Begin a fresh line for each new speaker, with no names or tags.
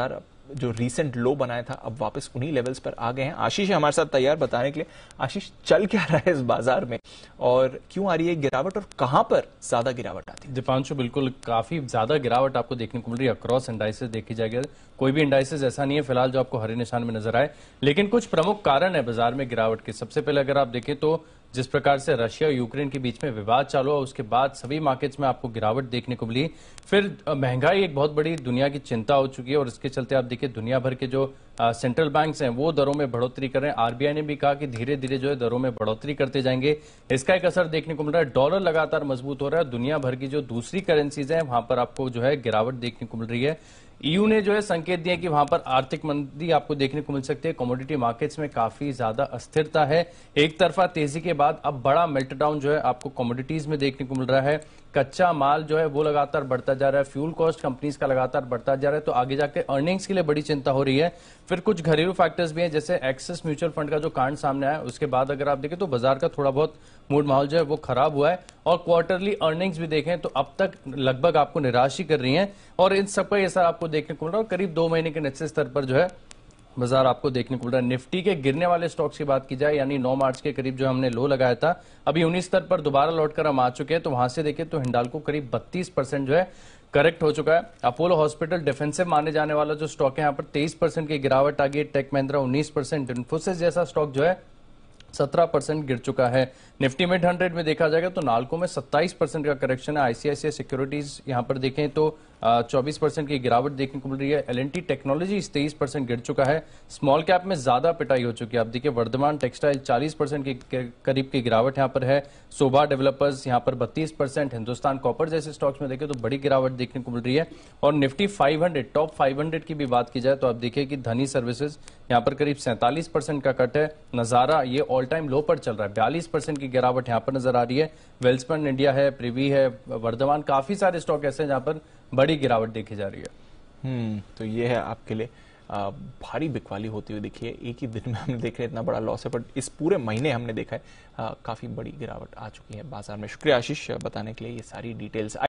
बाजार जो रीसेंट लो बनाया था अब वापस उन्हीं लेवल्स पर आ गए हैं आशीष हमारे साथ तैयार बताने के लिए आशीष चल क्या रहा है इस बाजार में और क्यों आ रही है गिरावट और कहां पर ज्यादा गिरावट आती है दीपांशु बिल्कुल काफी ज्यादा गिरावट आपको देखने को मिल रही है अक्रॉस इंडाइसेस देखी जाएगी कोई भी इंडाइसिस ऐसा नहीं है फिलहाल जो आपको हरे निशान में नजर आए लेकिन कुछ प्रमुख कारण है बाजार में गिरावट के सबसे पहले अगर आप देखें तो जिस प्रकार से रशिया और यूक्रेन के बीच में विवाद चालू हुआ उसके बाद सभी मार्केट्स में आपको गिरावट देखने को मिली फिर महंगाई एक बहुत बड़ी दुनिया की चिंता हो चुकी है और इसके चलते आप देखिए दुनिया भर के जो सेंट्रल बैंक्स हैं वो दरों में बढ़ोतरी करें आरबीआई ने भी कहा कि धीरे धीरे जो है दरों में बढ़ोतरी करते जाएंगे इसका एक असर देखने को मिल रहा है डॉलर लगातार मजबूत हो रहा है दुनिया भर की जो दूसरी करेंसीज है वहां पर आपको जो है गिरावट देखने को मिल रही है ईयू e ने जो है संकेत दिया कि वहां पर आर्थिक मंदी आपको देखने को मिल सकती है कमोडिटी मार्केट्स में काफी ज्यादा अस्थिरता है एक तरफा तेजी के बाद अब बड़ा मेल्टडाउन जो है आपको कमोडिटीज में देखने को मिल रहा है कच्चा माल जो है वो लगातार बढ़ता जा रहा है फ्यूल कॉस्ट कंपनीज का लगातार बढ़ता जा रहा है तो आगे जाकर अर्निंग्स के लिए बड़ी चिंता हो रही है फिर कुछ घरेलू फैक्टर्स भी हैं जैसे एक्सिस म्यूचुअल फंड का जो कांड सामने आया उसके बाद अगर आप देखें तो बाजार का थोड़ा बहुत मूड माहौल जो है वो खराब हुआ है और क्वार्टरली अर्निंग्स भी देखें तो अब तक लगभग आपको निराशी कर रही है और इन सब का ये आपको देखने को मिल रहा है और करीब दो महीने के निचले स्तर पर जो है बाजार आपको देखने को मिल रहा है निफ्टी के गिरने वाले स्टॉक्स की बात की जाए यानी 9 मार्च के करीब जो हमने लो लगाया था अभी उन्नीस स्तर पर दोबारा लौटकर हम आ चुके हैं तो वहां से देखें तो हिंडाल को करीब 32 परसेंट जो है करेक्ट हो चुका है अपोलो हॉस्पिटल डिफेंसिव माने जाने वाला जो स्टॉक है यहाँ पर 23 परसेंट की गिरावट आ गई टेक महिंद्रा 19 परसेंट इन्फोसिस जैसा स्टॉक जो है 17 परसेंट गिर चुका है निफ्टी मिड हंड्रेड में देखा जाएगा तो नालको में 27 परसेंट का करेक्शन है आईसीआईसीआई सिक्योरिटीज यहां पर देखें तो चौबीस परसेंट की गिरावट देखने को मिल रही है एल टेक्नोलॉजी तेईस परसेंट गिर चुका है स्मॉल कैप में ज्यादा पिटाई हो चुकी है आप देखिए वर्धमान टेक्सटाइल चालीस परसेंट के करीब की गिरावट यहाँ पर है शोभा डेवलपर्स यहाँ पर बत्तीस परसेंट हिंदुस्तान कॉपर जैसे स्टॉक्स में देखें तो बड़ी गिरावट देखने को मिल रही है और Nifty five hundred top five hundred की भी बात की जाए तो आप देखिए कि धनी सर्विसेज यहाँ पर करीब सैंतालीस परसेंट का कट है नजारा ये ऑल टाइम लो पर चल रहा है बयालीस परसेंट की गिरावट यहाँ पर नजर आ रही है वेल्सपन इंडिया है प्रिवी है वर्धमान काफी सारे स्टॉक ऐसे हैं जहाँ पर बड़ी गिरावट देखी जा रही है हम्म तो ये है आपके लिए आ, भारी बिकवाली होती हुई देखिए एक ही दिन में हमने देख रहे इतना बड़ा लॉस है बट इस पूरे महीने हमने देखा है काफ़ी बड़ी गिरावट आ चुकी है बाजार में शुक्रिया आशीष बताने के लिए ये सारी डिटेल्स